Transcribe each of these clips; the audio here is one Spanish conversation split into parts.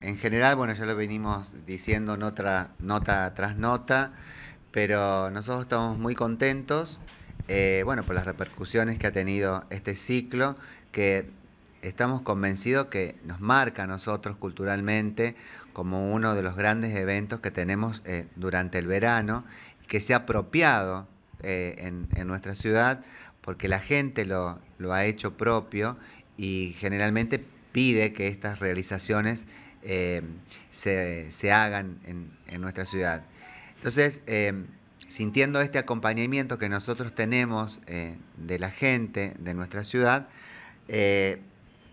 En general, bueno, ya lo venimos diciendo otra nota tras nota, pero nosotros estamos muy contentos, eh, bueno, por las repercusiones que ha tenido este ciclo, que estamos convencidos que nos marca a nosotros culturalmente como uno de los grandes eventos que tenemos eh, durante el verano y que se ha apropiado eh, en, nuestra ciudad porque la gente lo, lo ha hecho propio y generalmente pide que estas realizaciones eh, se, hagan en, nuestra ciudad. Entonces, eh, sintiendo este acompañamiento que nosotros tenemos eh, de la gente, de nuestra ciudad,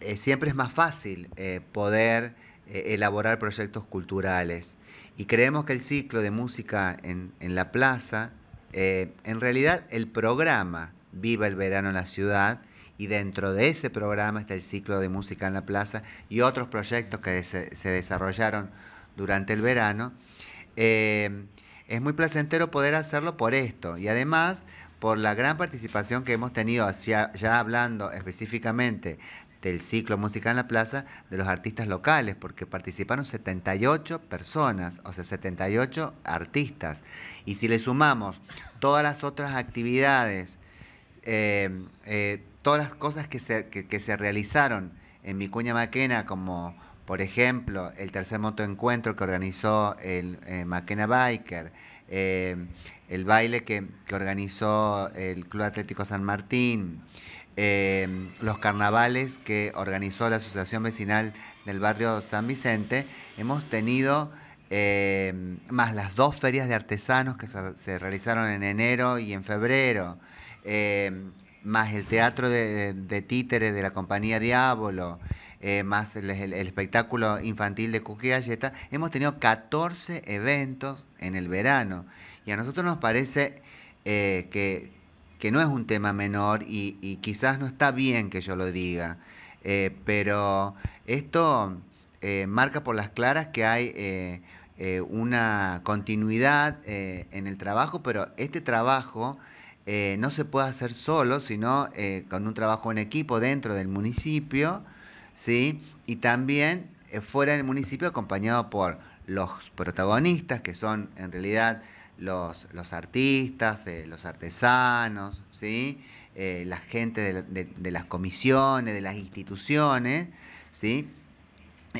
siempre es más fácil poder elaborar proyectos culturales. Y creemos que el ciclo de música en la plaza, en realidad el programa Viva el Verano en la Ciudad, y dentro de ese programa está el ciclo de música en la plaza y otros proyectos que se, desarrollaron durante el verano. Eh, es muy placentero poder hacerlo por esto y además por la gran participación que hemos tenido, hacia, ya hablando específicamente del ciclo Música en la Plaza, de los artistas locales, porque participaron 78 personas, o sea, 78 artistas. Y si le sumamos todas las otras actividades, eh, eh, todas las cosas que se, realizaron en Vicuña Maquena, como por ejemplo el tercer moto encuentro que organizó el eh, Maquena Biker, eh, el baile que, organizó el Club Atlético San Martín, eh, los carnavales que organizó la Asociación Vecinal del Barrio San Vicente, hemos tenido más las dos ferias de artesanos que se, realizaron en enero y en febrero más el teatro de, títeres de la compañía Diablo, eh, más el, espectáculo infantil de Cookie Galleta, hemos tenido 14 eventos en el verano. Y a nosotros nos parece eh, que, no es un tema menor y, quizás no está bien que yo lo diga, eh, pero esto marca por las claras que hay... una continuidad en el trabajo, pero este trabajo eh, no se puede hacer solo, sino eh, con un trabajo en equipo dentro del municipio, ¿sí? Y también eh, fuera del municipio acompañado por los protagonistas, que son en realidad los, artistas, los artesanos, ¿sí? la gente de, las comisiones, de las instituciones, ¿sí?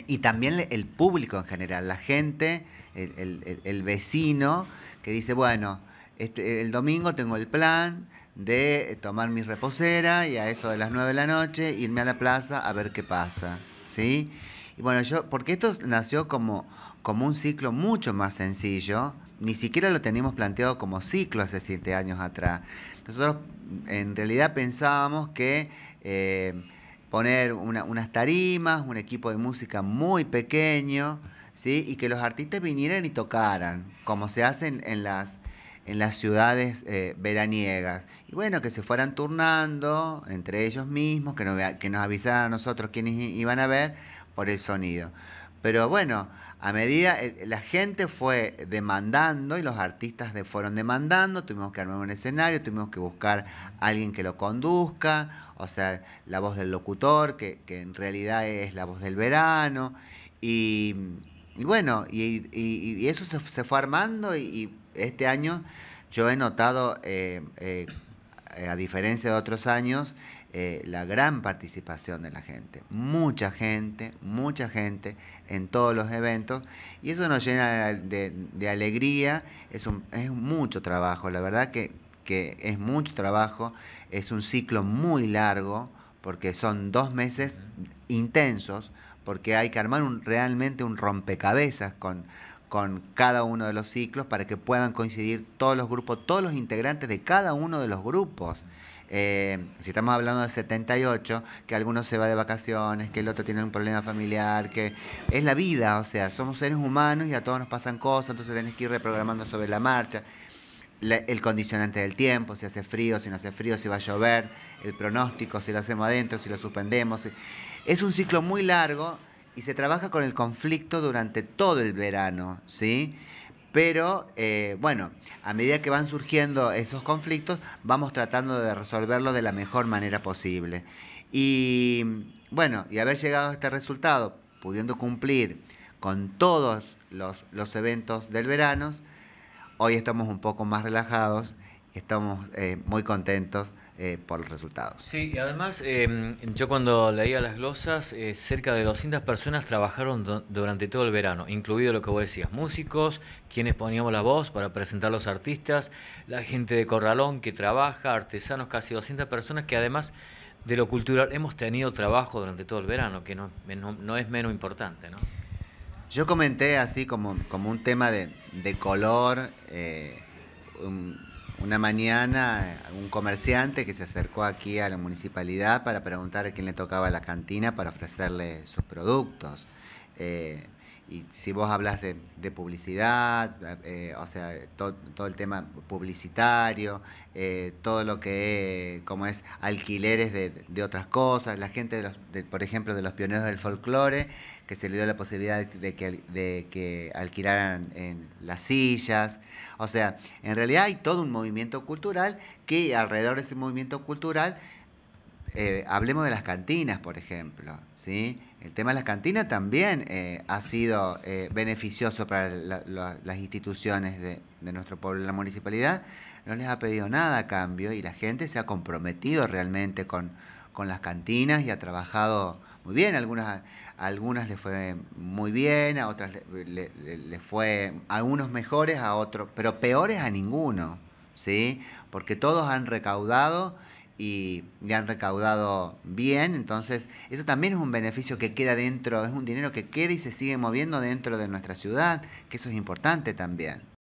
Y también el público en general, la gente, el vecino que dice, bueno, este, el domingo tengo el plan de tomar mi reposera y a eso de las 9 de la noche irme a la plaza a ver qué pasa, ¿sí? Y bueno, yo, porque esto nació como, como un ciclo mucho más sencillo, ni siquiera lo teníamos planteado como ciclo hace siete años atrás. Nosotros en realidad pensábamos que eh, poner una, unas tarimas, un equipo de música muy pequeño, ¿sí? y que los artistas vinieran y tocaran, como se hacen en las en las ciudades eh, veraniegas. Y bueno, que se fueran turnando entre ellos mismos, que, no, que nos avisaran a nosotros quiénes iban a ver por el sonido. Pero bueno, a medida eh, la gente fue demandando y los artistas de, fueron demandando, tuvimos que armar un escenario, tuvimos que buscar a alguien que lo conduzca, o sea, la voz del locutor, que, en realidad es la voz del verano. Y, bueno, y, eso se, se, fue armando y este año yo he notado, eh, eh, a diferencia de otros años, eh, la gran participación de la gente. Mucha gente, mucha gente en todos los eventos. Y eso nos llena de, alegría. Es, mucho trabajo, la verdad que, es mucho trabajo. Es un ciclo muy largo porque son dos meses intensos, porque hay que armar realmente un rompecabezas con con cada uno de los ciclos para que puedan coincidir todos los grupos, todos los integrantes de cada uno de los grupos. Eh, si estamos hablando de 78, que alguno se va de vacaciones, que el otro tiene un problema familiar, que es la vida, o sea, somos seres humanos y a todos nos pasan cosas, entonces tenés que ir reprogramando sobre la marcha. el condicionante del tiempo, si hace frío, si no hace frío, si va a llover, el pronóstico, si lo hacemos adentro, si lo suspendemos. Es un ciclo muy largo y se trabaja con el conflicto durante todo el verano, ¿sí? Pero eh, bueno, a medida que van surgiendo esos conflictos, vamos tratando de resolverlos de la mejor manera posible. Y bueno, y haber llegado a este resultado, pudiendo cumplir con todos los eventos del verano, hoy estamos un poco más relajados estamos eh, muy contentos eh, por los resultados. Sí, y además em, yo cuando leía las glosas, eh, cerca de 200 personas trabajaron durante todo el verano, incluido lo que vos decías, músicos, quienes poníamos la voz para presentar los artistas, la gente de Corralón que trabaja, artesanos, casi 200 personas que además de lo cultural hemos tenido trabajo durante todo el verano, que no, no, es menos importante, ¿no? Yo comenté así como, como un tema de, de color, un, una mañana eh, un comerciante que se acercó aquí a la municipalidad para preguntar a quién le tocaba la cantina para ofrecerle sus productos. Eh, y si vos hablas de, publicidad, eh, o sea, todo el tema publicitario, eh, todo lo que como es alquileres de, otras cosas, la gente, de los, por ejemplo, de los pioneros del folclore, que se le dio la posibilidad de que, que alquilaran en las sillas. O sea, en realidad hay todo un movimiento cultural que alrededor de ese movimiento cultural eh, hablemos de las cantinas, por ejemplo, ¿sí? El tema de las cantinas también eh, ha sido eh, beneficioso para las instituciones de, nuestro pueblo. La municipalidad no les ha pedido nada a cambio y la gente se ha comprometido realmente con, las cantinas y ha trabajado muy bien. Algunas, algunas les fue muy bien, a otras fue a unos mejores, a otros, pero peores a ninguno, ¿sí? Porque todos han recaudado y le han recaudado bien, entonces eso también es un beneficio que queda dentro, es un dinero que queda y se sigue moviendo dentro de nuestra ciudad, que eso es importante también.